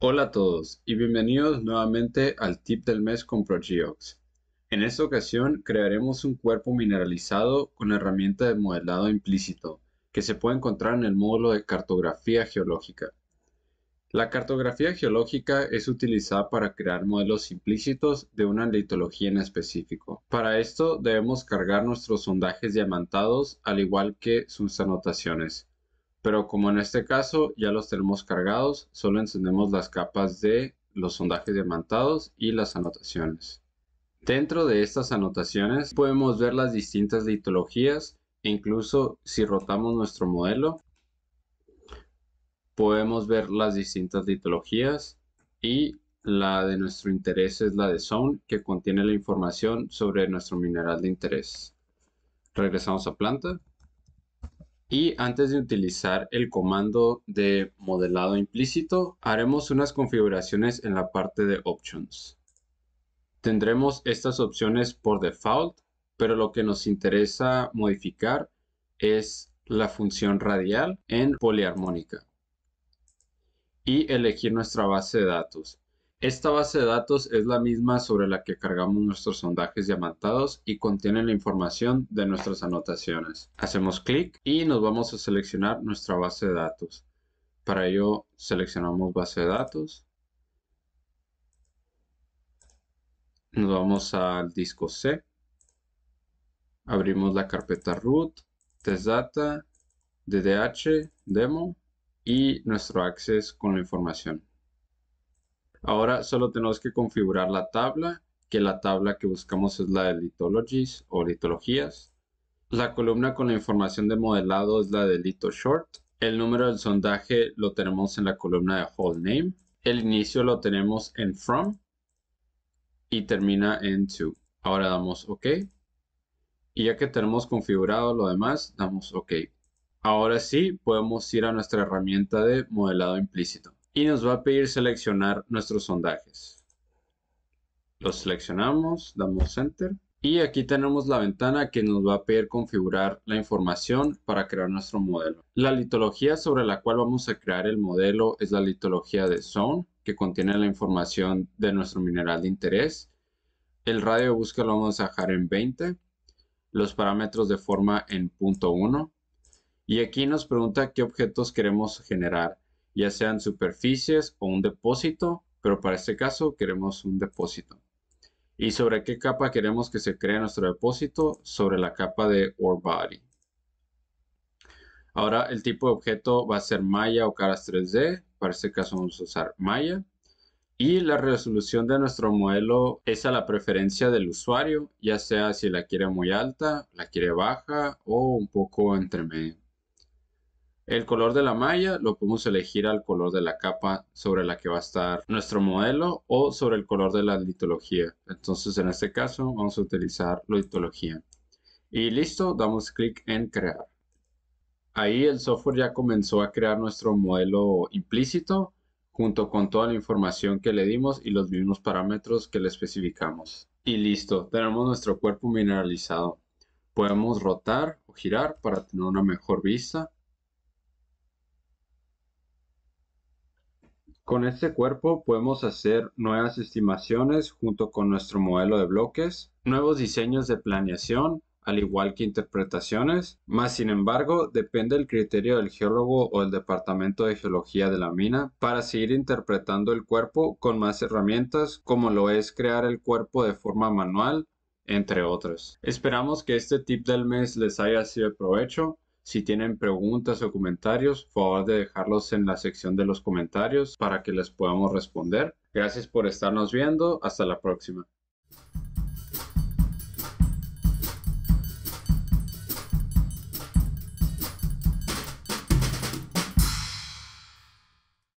Hola a todos y bienvenidos nuevamente al tip del mes con ProGeox. En esta ocasión crearemos un cuerpo mineralizado con la herramienta de modelado implícito que se puede encontrar en el módulo de cartografía geológica. La cartografía geológica es utilizada para crear modelos implícitos de una litología en específico. Para esto debemos cargar nuestros sondajes diamantados al igual que sus anotaciones. Pero como en este caso ya los tenemos cargados, solo encendemos las capas de los sondajes diamantados y las anotaciones. Dentro de estas anotaciones podemos ver las distintas litologías e incluso si rotamos nuestro modelo podemos ver las distintas litologías y la de nuestro interés es la de Zone, que contiene la información sobre nuestro mineral de interés. Regresamos a planta. Y antes de utilizar el comando de modelado implícito, haremos unas configuraciones en la parte de Options. Tendremos estas opciones por default, pero lo que nos interesa modificar es la función radial en poliarmónica y elegir nuestra base de datos. Esta base de datos es la misma sobre la que cargamos nuestros sondajes diamantados y contiene la información de nuestras anotaciones. Hacemos clic y nos vamos a seleccionar nuestra base de datos. Para ello seleccionamos base de datos. Nos vamos al disco C. Abrimos la carpeta root, testdata, ddh, demo y nuestro acceso con la información. Ahora solo tenemos que configurar la tabla, que la tabla que buscamos es la de litologies o litologías. La columna con la información de modelado es la de lito short. El número del sondaje lo tenemos en la columna de whole name. El inicio lo tenemos en from y termina en to. Ahora damos OK. Y ya que tenemos configurado lo demás, damos OK. Ahora sí, podemos ir a nuestra herramienta de modelado implícito y nos va a pedir seleccionar nuestros sondajes. Los seleccionamos, damos Enter y aquí tenemos la ventana que nos va a pedir configurar la información para crear nuestro modelo. La litología sobre la cual vamos a crear el modelo es la litología de Zone, que contiene la información de nuestro mineral de interés. El radio de búsqueda lo vamos a dejar en 20, los parámetros de forma en punto .1, y aquí nos pregunta qué objetos queremos generar, ya sean superficies o un depósito, pero para este caso queremos un depósito. Y sobre qué capa queremos que se cree nuestro depósito, sobre la capa de ore body. Ahora el tipo de objeto va a ser malla o caras 3D, para este caso vamos a usar malla. Y la resolución de nuestro modelo es a la preferencia del usuario, ya sea si la quiere muy alta, la quiere baja o un poco entre medio. El color de la malla lo podemos elegir al color de la capa sobre la que va a estar nuestro modelo o sobre el color de la litología. Entonces en este caso vamos a utilizar la litología. Y listo, damos clic en crear. Ahí el software ya comenzó a crear nuestro modelo implícito junto con toda la información que le dimos y los mismos parámetros que le especificamos. Y listo, tenemos nuestro cuerpo mineralizado. Podemos rotar o girar para tener una mejor vista Con este cuerpo podemos hacer nuevas estimaciones junto con nuestro modelo de bloques, nuevos diseños de planeación, al igual que interpretaciones, más sin embargo depende del criterio del geólogo o el departamento de geología de la mina para seguir interpretando el cuerpo con más herramientas como lo es crear el cuerpo de forma manual, entre otros. Esperamos que este tip del mes les haya sido de provecho. Si tienen preguntas o comentarios, favor de dejarlos en la sección de los comentarios para que les podamos responder. Gracias por estarnos viendo. Hasta la próxima.